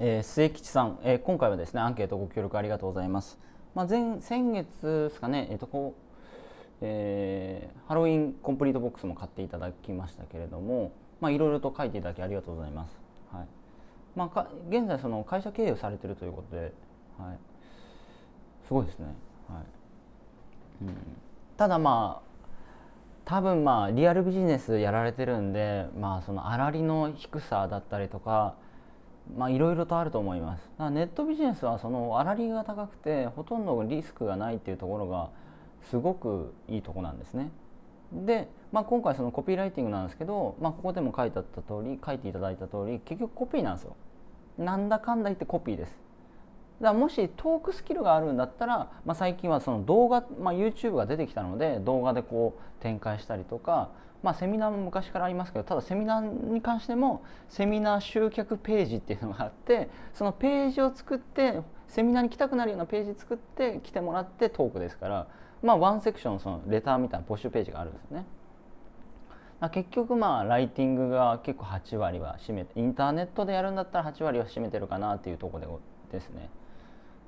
えー、末吉さん、えー、今回はですねアンケートご協力ありがとうございます。まあ、前先月ですかね、えーとこうえー、ハロウィンコンプリートボックスも買っていただきましたけれども、まあ、いろいろと書いていただきありがとうございます。はいまあ、現在その会社経営をされてるということで、はい、すごいですね。はいうん、ただまあ多分まあリアルビジネスやられてるんで、まあ、その粗利の低さだったりとかまあ、いろいろとあると思いますネットビジネスはその粗利が高くてほとんどリスクがないっていうところがすごくいいとこなんですねで、まあ、今回そのコピーライティングなんですけど、まあ、ここでも書いてあった通り書いていただいた通り結局コピーなんですよなんだかんだ言ってコピーですだもしトークスキルがあるんだったら、まあ、最近はその動画、まあ、YouTube が出てきたので動画でこう展開したりとか、まあ、セミナーも昔からありますけどただセミナーに関してもセミナー集客ページっていうのがあってそのページを作ってセミナーに来たくなるようなページ作って来てもらってトークですから、まあ、ワンセクションそのレターみたいな募集ページがあるんですよね。結局まあライティングが結構8割は占めてインターネットでやるんだったら8割は占めてるかなっていうところでですね。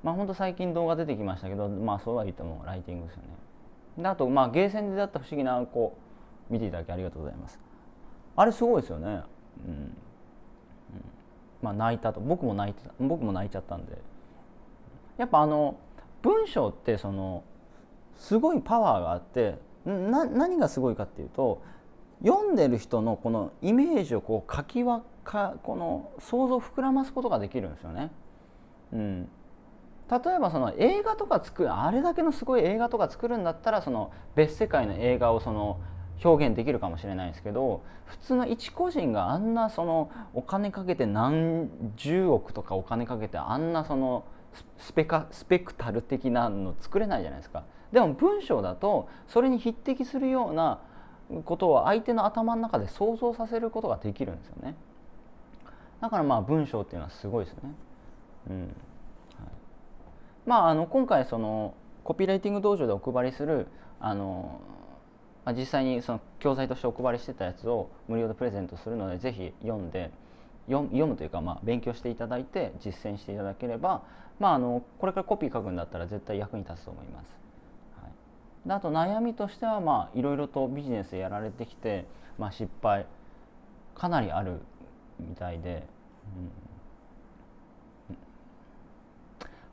まあほんと最近動画出てきましたけどまあそうは言ってもライティングですよねであとまあゲーセンで出会った不思議な子見ていただきありがとうございますあれすごいですよねうん、うん、まあ泣いたと僕も泣いて僕も泣いちゃったんでやっぱあの文章ってそのすごいパワーがあってな何がすごいかっていうと読んでる人のこのイメージをこう書きわかこの想像を膨らますことができるんですよね。うん、例えばその映画とか作るあれだけのすごい映画とか作るんだったらその別世界の映画をその表現できるかもしれないですけど普通の一個人があんなそのお金かけて何十億とかお金かけてあんなそのスペカスペクタル的なの作れないじゃないですか。でも文章だとそれに匹敵するようなことを相手の頭の中で想像させることができるんですよね。だからまあ文章っていうのはすごいですよね。うんまあ、あの今回そのコピーライティング道場でお配りするあの、まあ、実際にその教材としてお配りしてたやつを無料でプレゼントするのでぜひ読んで読むというか、まあ、勉強していただいて実践していただければ、まあ、あのこれからコピー書くんだったら絶対役に立つと思います。はい、であと悩みとしては、まあ、いろいろとビジネスやられてきて、まあ、失敗かなりあるみたいで、うん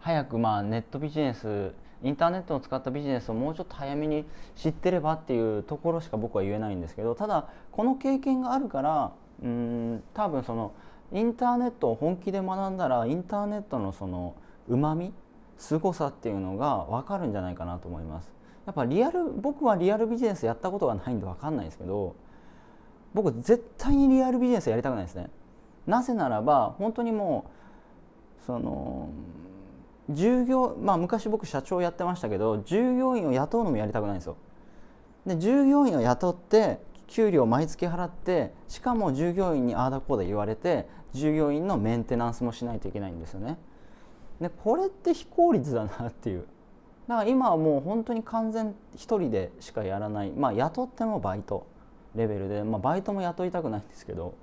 早くまあネットビジネスインターネットを使ったビジネスをもうちょっと早めに知ってればっていうところしか僕は言えないんですけどただこの経験があるからうん多分そのインターネットを本気で学んだらインターネットのそのうまみすごさっていうのが分かるんじゃないかなと思います。やっぱリアル僕はリアルビジネスやったことがないんで分かんないですけど僕絶対にリアルビジネスやりたくないですね。なぜならば本当にもうその従業まあ昔僕社長やってましたけど従業員を雇うのもやりたくないんですよで従業員を雇って給料毎月払ってしかも従業員にああだこうだ言われて従業員のメンテナンスもしないといけないんですよねでこれって非効率だなっていうだから今はもう本当に完全1人でしかやらないまあ雇ってもバイトレベルで、まあ、バイトも雇いたくないんですけど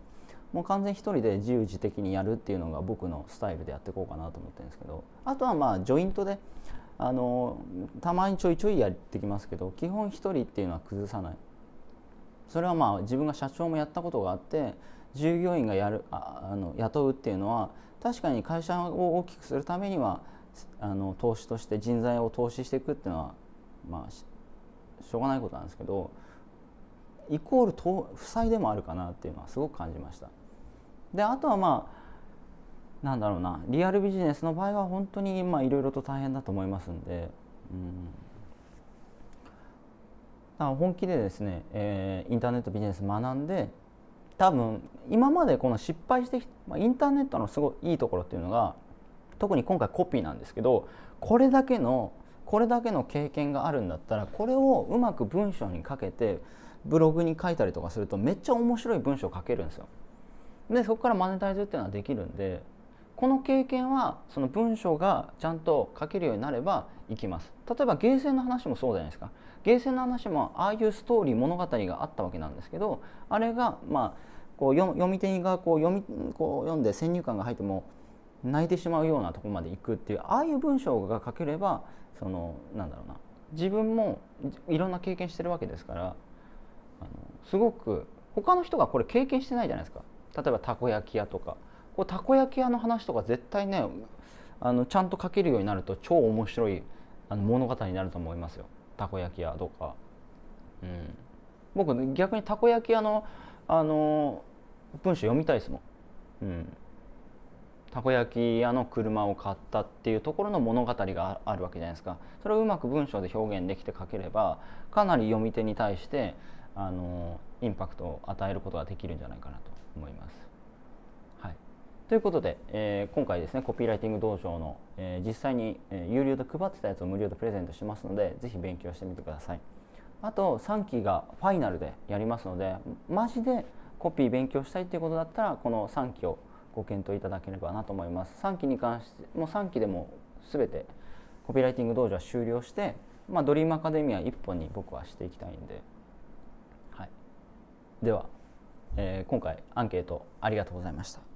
もう完全一人で自由自適にやるっていうのが僕のスタイルでやっていこうかなと思ってるんですけどあとはまあジョイントであのたまにちょいちょいやってきますけど基本1人っていうのは崩さないそれはまあ自分が社長もやったことがあって従業員がやるああの雇うっていうのは確かに会社を大きくするためにはあの投資として人材を投資していくっていうのはまあしょうがないことなんですけどイコールと負債でもあるかなっていうのはすごく感じました。であとはまあなんだろうなリアルビジネスの場合は本当にまあいろいろと大変だと思いますんで、うん、だから本気でですね、えー、インターネットビジネス学んで多分今までこの失敗してきて、まあ、インターネットのすごいいいところっていうのが特に今回コピーなんですけどこれだけのこれだけの経験があるんだったらこれをうまく文章にかけてブログに書いたりとかするとめっちゃ面白い文章を書けるんですよ。でそこからマネタイズっていうのはできるんでこの経験はその文章がちゃんと書けるようになればいきます例えばゲーセンの話もそうじゃないですかゲーセンの話もああいうストーリー物語があったわけなんですけどあれがまあこう読み手にがこう読みこう読んで先入観が入っても泣いてしまうようなとこまで行くっていうああいう文章が書ければそのなんだろうな自分もいろんな経験してるわけですからあのすごく他の人がこれ経験してないじゃないですか例えばたこ焼き屋とかこうたこ焼き屋の話とか絶対ねあのちゃんと書けるようになると超面白いあの物語になると思いますよたこ焼き屋とか、うん、僕、ね、逆にたこ焼き屋のあの文章読みたいですもん、うん、たこ焼き屋の車を買ったっていうところの物語があるわけじゃないですかそれをうまく文章で表現できて書ければかなり読み手に対してあのインパクトを与えることができるんじゃないかなと思います。はい、ということで、えー、今回ですねコピーライティング道場の、えー、実際に、え有料で配ってたやつを無料でプレゼントしますので是非勉強してみてください。あと3期がファイナルでやりますのでマジでコピー勉強したいっていうことだったらこの3期をご検討いただければなと思います3期に関してもう3期でも全てコピーライティング道場は終了して、まあ、ドリームアカデミア1本に僕はしていきたいんででは、えー、今回アンケートありがとうございました。